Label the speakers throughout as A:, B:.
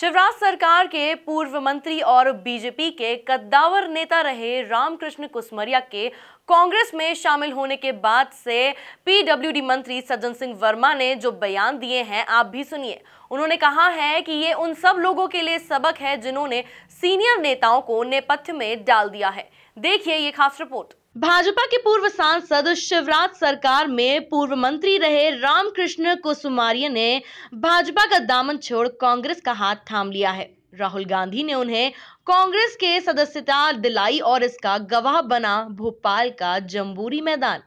A: शिवराज सरकार के पूर्व मंत्री और बीजेपी के कद्दावर नेता रहे रामकृष्ण कुसमरिया के कांग्रेस में शामिल होने के बाद से पीडब्ल्यूडी मंत्री सज्जन सिंह वर्मा ने जो बयान दिए हैं आप भी सुनिए उन्होंने कहा है कि ये उन सब लोगों के लिए सबक है जिन्होंने सीनियर नेताओं को नेपथ्य में डाल दिया है देखिए ये खास रिपोर्ट भाजपा के पूर्व सांसद शिवराज सरकार में पूर्व मंत्री रहे रामकृष्ण कुसुमारिया ने भाजपा का दामन छोड़ कांग्रेस का हाथ थाम लिया है राहुल गांधी ने उन्हें कांग्रेस के सदस्यता दिलाई और इसका गवाह बना भोपाल का जम्बूरी मैदान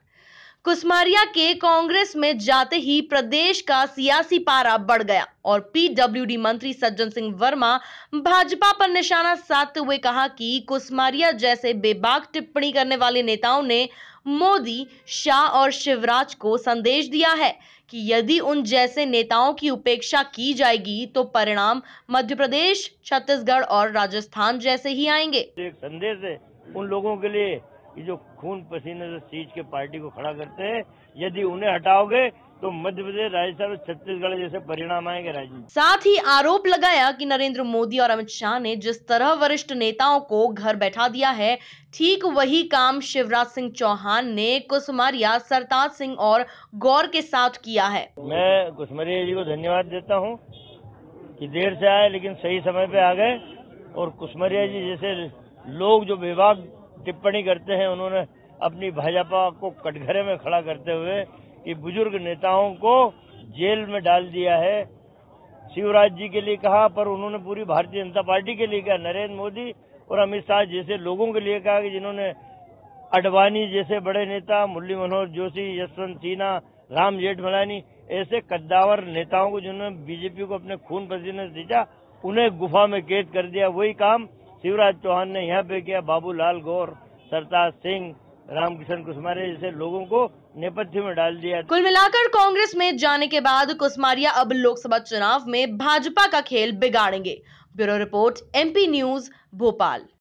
A: कुसमारिया के कांग्रेस में जाते ही प्रदेश का सियासी पारा बढ़ गया और पीडब्ल्यूडी मंत्री सज्जन सिंह वर्मा भाजपा पर निशाना साधते हुए कहा कि कुसमारिया जैसे बेबाक टिप्पणी करने वाले नेताओं ने मोदी शाह और शिवराज को संदेश दिया है कि यदि उन जैसे नेताओं की उपेक्षा की जाएगी तो परिणाम मध्य प्रदेश छत्तीसगढ़ और राजस्थान जैसे ही आएंगे
B: एक संदेश है उन लोगों के लिए ये जो खून पसीने से चीज के पार्टी को खड़ा करते हैं यदि उन्हें हटाओगे तो मध्य प्रदेश राजस्थान और छत्तीसगढ़ जैसे परिणाम आएंगे राज्य
A: साथ ही आरोप लगाया कि नरेंद्र मोदी और अमित शाह ने जिस तरह वरिष्ठ नेताओं को घर बैठा दिया है ठीक वही काम शिवराज सिंह चौहान ने कुसुमारिया सरताज सिंह और गौर के साथ किया है मैं
B: कुसुमारिया जी को धन्यवाद देता हूँ की देर से आए लेकिन सही समय पे आ गए और कुसुमरिया जी जैसे लोग जो विभाग टिप्पणी करते हैं उन्होंने अपनी भाजपा को कटघरे में खड़ा करते हुए कि बुजुर्ग नेताओं को जेल में डाल दिया है शिवराज जी के लिए कहा पर उन्होंने पूरी भारतीय जनता पार्टी के लिए कहा नरेंद्र मोदी और अमित शाह जैसे लोगों के लिए कहा कि जिन्होंने अडवाणी जैसे बड़े नेता मुरली मनोहर जोशी यशवंत सिन्हा राम जेठमलानी ऐसे कद्दावर नेताओं को जिन्होंने बीजेपी को अपने खून पसीने से सींचा उन्हें गुफा में कैद कर दिया वही काम शिवराज चौहान ने यहाँ पे किया बाबूलाल गौर सरताज सिंह रामकिशन कुसमारिया जैसे लोगों को नेपथ्य में डाल दिया कुल
A: मिलाकर कांग्रेस में जाने के बाद कुसमारिया अब लोकसभा चुनाव में भाजपा का खेल बिगाड़ेंगे bureau report MP news Bhopal